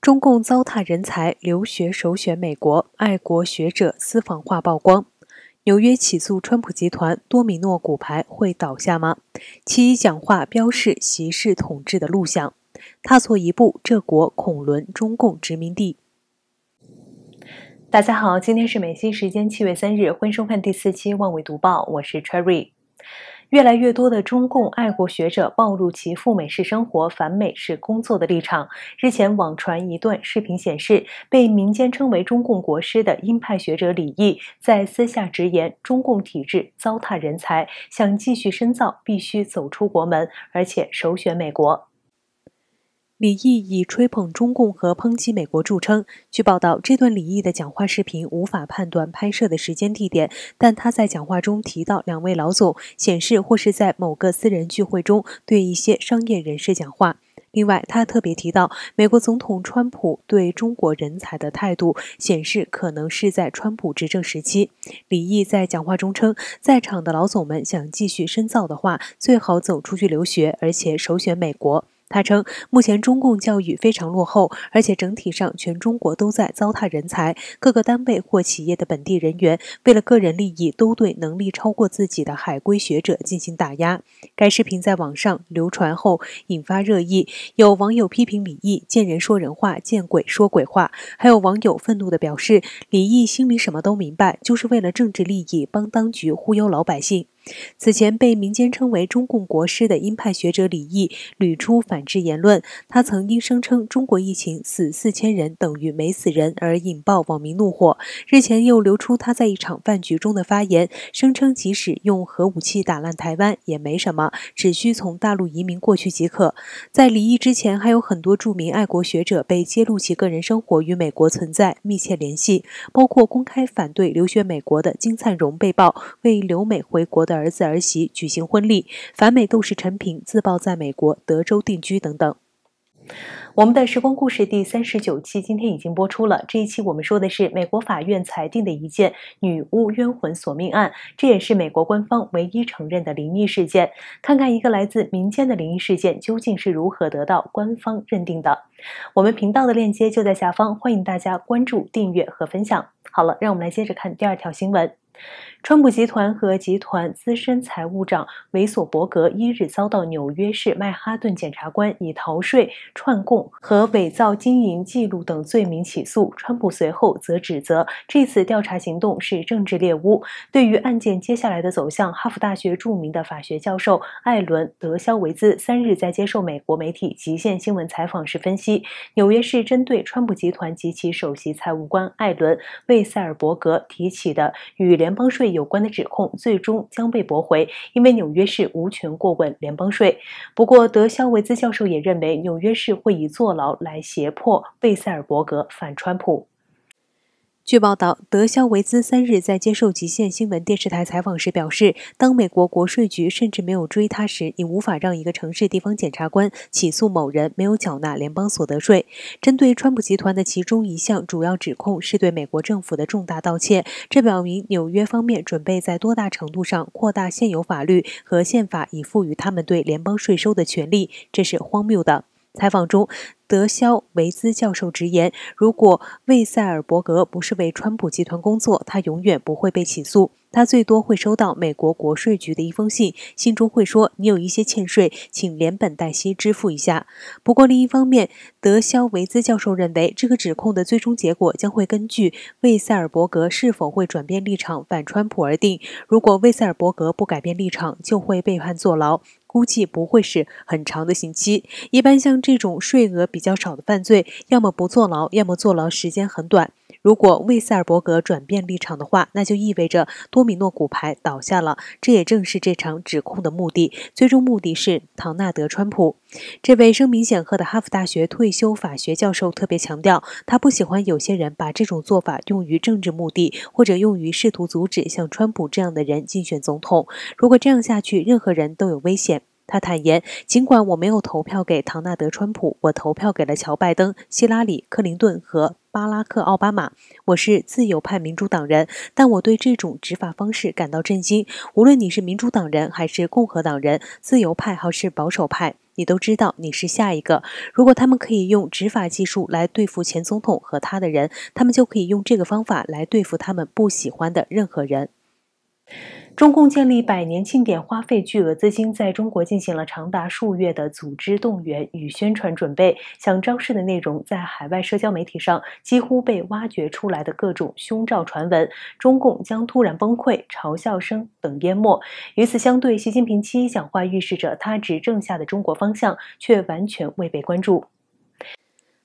中共糟蹋人才，留学首选美国。爱国学者私访话曝光。纽约起诉川普集团，多米诺骨牌会倒下吗？其讲话标示习氏统治的录像，踏错一步，这国恐沦中共殖民地。大家好，今天是美西时间七月三日，欢迎收看第四期《万维读报》，我是 Cherry。越来越多的中共爱国学者暴露其赴美式生活、反美式工作的立场。日前网传一段视频显示，被民间称为中共国师的鹰派学者李毅，在私下直言，中共体制糟蹋人才，想继续深造必须走出国门，而且首选美国。李毅以吹捧中共和抨击美国著称。据报道，这段李毅的讲话视频无法判断拍摄的时间地点，但他在讲话中提到两位老总，显示或是在某个私人聚会中对一些商业人士讲话。另外，他特别提到美国总统川普对中国人才的态度，显示可能是在川普执政时期。李毅在讲话中称，在场的老总们想继续深造的话，最好走出去留学，而且首选美国。他称，目前中共教育非常落后，而且整体上全中国都在糟蹋人才。各个单位或企业的本地人员，为了个人利益，都对能力超过自己的海归学者进行打压。该视频在网上流传后，引发热议。有网友批评李毅见人说人话，见鬼说鬼话；还有网友愤怒地表示，李毅心里什么都明白，就是为了政治利益帮当局忽悠老百姓。此前被民间称为“中共国师”的鹰派学者李毅屡出反制言论，他曾因声称中国疫情死四千人等于没死人，而引爆网民怒火。日前又流出他在一场饭局中的发言，声称即使用核武器打烂台湾也没什么，只需从大陆移民过去即可。在李毅之前，还有很多著名爱国学者被揭露其个人生活与美国存在密切联系，包括公开反对留学美国的金灿荣被曝为留美回国的。儿子儿媳举行婚礼，反美斗士陈平自曝在美国德州定居等等。我们的时光故事第三十九期今天已经播出了，这一期我们说的是美国法院裁定的一件女巫冤魂索命案，这也是美国官方唯一承认的灵异事件。看看一个来自民间的灵异事件究竟是如何得到官方认定的。我们频道的链接就在下方，欢迎大家关注、订阅和分享。好了，让我们来接着看第二条新闻。川普集团和集团资深财务长维索伯格一日遭到纽约市曼哈顿检察官以逃税、串供和伪造经营记录等罪名起诉。川普随后则指责这次调查行动是政治猎巫。对于案件接下来的走向，哈佛大学著名的法学教授艾伦·德肖维兹三日在接受美国媒体《极限新闻》采访时分析，纽约市针对川普集团及其首席财务官艾伦·魏塞尔伯格提起的与。联邦税有关的指控最终将被驳回，因为纽约市无权过问联邦税。不过，德肖维兹教授也认为，纽约市会以坐牢来胁迫贝塞尔伯格反川普。据报道，德肖维兹三日在接受极限新闻电视台采访时表示：“当美国国税局甚至没有追他时，你无法让一个城市地方检察官起诉某人没有缴纳联邦所得税。”针对川普集团的其中一项主要指控是对美国政府的重大盗窃，这表明纽约方面准备在多大程度上扩大现有法律和宪法以赋予他们对联邦税收的权利？这是荒谬的。采访中，德肖维兹教授直言：“如果魏塞尔伯格不是为川普集团工作，他永远不会被起诉。”他最多会收到美国国税局的一封信，信中会说你有一些欠税，请连本带息支付一下。不过另一方面，德肖维兹教授认为，这个指控的最终结果将会根据魏塞尔伯格是否会转变立场反川普而定。如果魏塞尔伯格不改变立场，就会被判坐牢，估计不会是很长的刑期。一般像这种税额比较少的犯罪，要么不坐牢，要么坐牢时间很短。如果魏塞尔伯格转变立场的话，那就意味着多米诺骨牌倒下了。这也正是这场指控的目的，最终目的是唐纳德·川普。这位声名显赫的哈佛大学退休法学教授特别强调，他不喜欢有些人把这种做法用于政治目的，或者用于试图阻止像川普这样的人竞选总统。如果这样下去，任何人都有危险。他坦言，尽管我没有投票给唐纳德·川普，我投票给了乔·拜登、希拉里·克林顿和巴拉克·奥巴马。我是自由派民主党人，但我对这种执法方式感到震惊。无论你是民主党人还是共和党人，自由派还是保守派，你都知道你是下一个。如果他们可以用执法技术来对付前总统和他的人，他们就可以用这个方法来对付他们不喜欢的任何人。中共建立百年庆典花费巨额资金，在中国进行了长达数月的组织动员与宣传准备。想招式的内容，在海外社交媒体上几乎被挖掘出来的各种胸罩传闻，中共将突然崩溃、嘲笑声等淹没。与此相对，习近平七一讲话预示着他执政下的中国方向，却完全未被关注。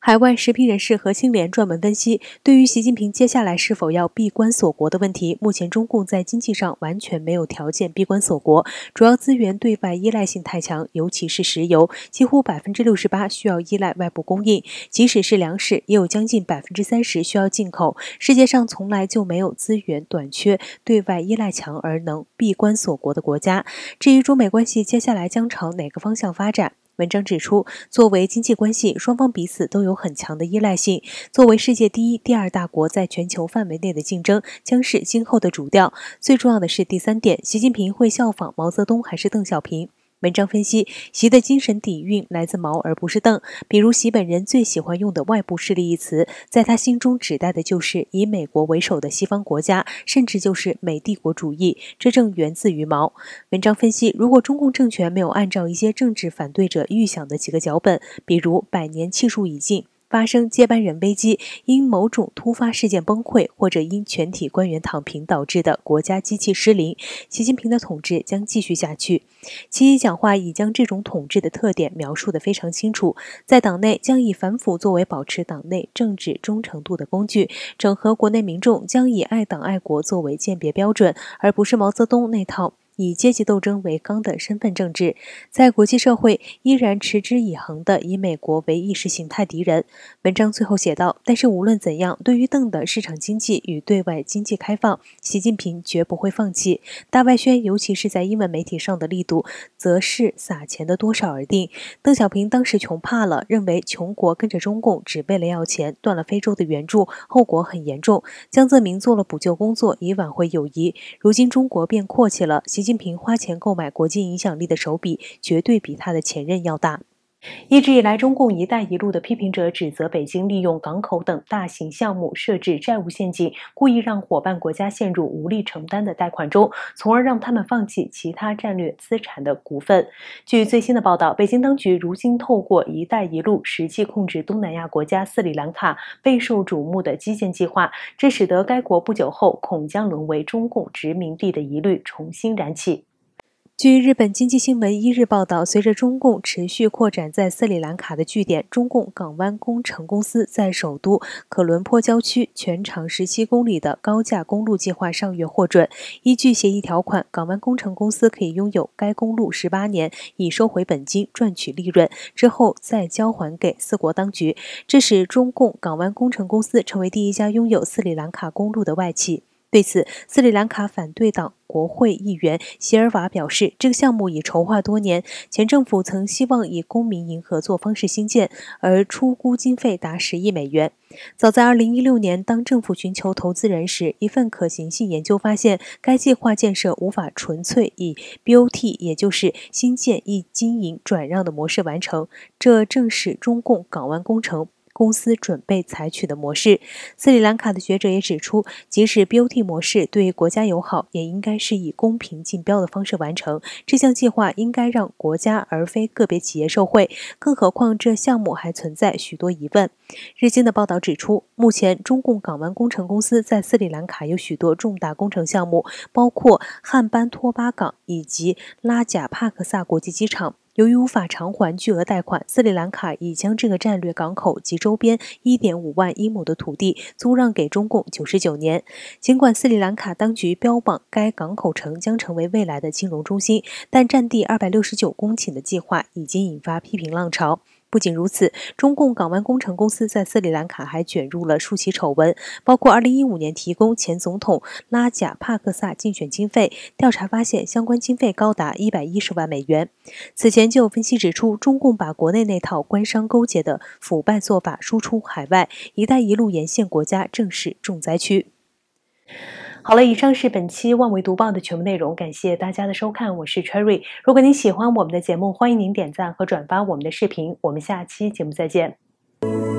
海外时评人士何青莲专门分析，对于习近平接下来是否要闭关锁国的问题，目前中共在经济上完全没有条件闭关锁国，主要资源对外依赖性太强，尤其是石油，几乎百分之六十八需要依赖外部供应；即使是粮食，也有将近百分之三十需要进口。世界上从来就没有资源短缺、对外依赖强而能闭关锁国的国家。至于中美关系接下来将朝哪个方向发展？文章指出，作为经济关系，双方彼此都有很强的依赖性。作为世界第一、第二大国，在全球范围内的竞争将是今后的主调。最重要的是第三点，习近平会效仿毛泽东还是邓小平？文章分析，习的精神底蕴来自毛而不是邓。比如，习本人最喜欢用的“外部势力”一词，在他心中指代的就是以美国为首的西方国家，甚至就是美帝国主义。这正源自于毛。文章分析，如果中共政权没有按照一些政治反对者预想的几个脚本，比如百年气数已尽。发生接班人危机，因某种突发事件崩溃，或者因全体官员躺平导致的国家机器失灵，习近平的统治将继续下去。其讲话已将这种统治的特点描述的非常清楚。在党内将以反腐作为保持党内政治忠诚度的工具，整合国内民众将以爱党爱国作为鉴别标准，而不是毛泽东那套。以阶级斗争为纲的身份政治，在国际社会依然持之以恒地以美国为意识形态敌人。文章最后写道：“但是无论怎样，对于邓的市场经济与对外经济开放，习近平绝不会放弃大外宣，尤其是在英文媒体上的力度，则是撒钱的多少而定。”邓小平当时穷怕了，认为穷国跟着中共只为了要钱，断了非洲的援助，后果很严重。江泽民做了补救工作，以挽回友谊。如今中国变阔气了，习。习近平花钱购买国际影响力的手笔，绝对比他的前任要大。一直以来，中共“一带一路”的批评者指责北京利用港口等大型项目设置债务陷阱，故意让伙伴国家陷入无力承担的贷款中，从而让他们放弃其他战略资产的股份。据最新的报道，北京当局如今透过“一带一路”实际控制东南亚国家斯里兰卡备受瞩目的基建计划，这使得该国不久后恐将沦为中共殖民地的疑虑重新燃起。据日本经济新闻一日报道，随着中共持续扩展在斯里兰卡的据点，中共港湾工程公司在首都可伦坡郊区全长十七公里的高架公路计划上月获准。依据协议条款，港湾工程公司可以拥有该公路十八年，以收回本金赚取利润，之后再交还给四国当局。这使中共港湾工程公司成为第一家拥有斯里兰卡公路的外企。对此，斯里兰卡反对党国会议员席尔瓦表示，这个项目已筹划多年，前政府曾希望以公民营合作方式兴建，而出估经费达十亿美元。早在2016年，当政府寻求投资人时，一份可行性研究发现，该计划建设无法纯粹以 BOT，也就是新建一经营转让的模式完成，这正是中共港湾工程。公司准备采取的模式。斯里兰卡的学者也指出，即使 BOT 模式对国家友好，也应该是以公平竞标的方式完成这项计划，应该让国家而非个别企业受惠。更何况，这项目还存在许多疑问。日经的报道指出，目前中共港湾工程公司在斯里兰卡有许多重大工程项目，包括汉班托巴港以及拉贾帕克萨国际机场。由于无法偿还巨额贷款，斯里兰卡已将这个战略港口及周边一点五万英亩的土地租让给中共九十九年。尽管斯里兰卡当局标榜该港口城将成为未来的金融中心，但占地二百六十九公顷的计划已经引发批评浪潮。不仅如此，中共港湾工程公司在斯里兰卡还卷入了数起丑闻，包括二零一五年提供前总统拉贾帕克萨竞选经费。调查发现，相关经费高达一百一十万美元。此前就有分析指出，中共把国内那套官商勾结的腐败做法输出海外，“一带一路”沿线国家正是重灾区。好了，以上是本期《万维读报》的全部内容，感谢大家的收看，我是 Cherry。如果您喜欢我们的节目，欢迎您点赞和转发我们的视频。我们下期节目再见。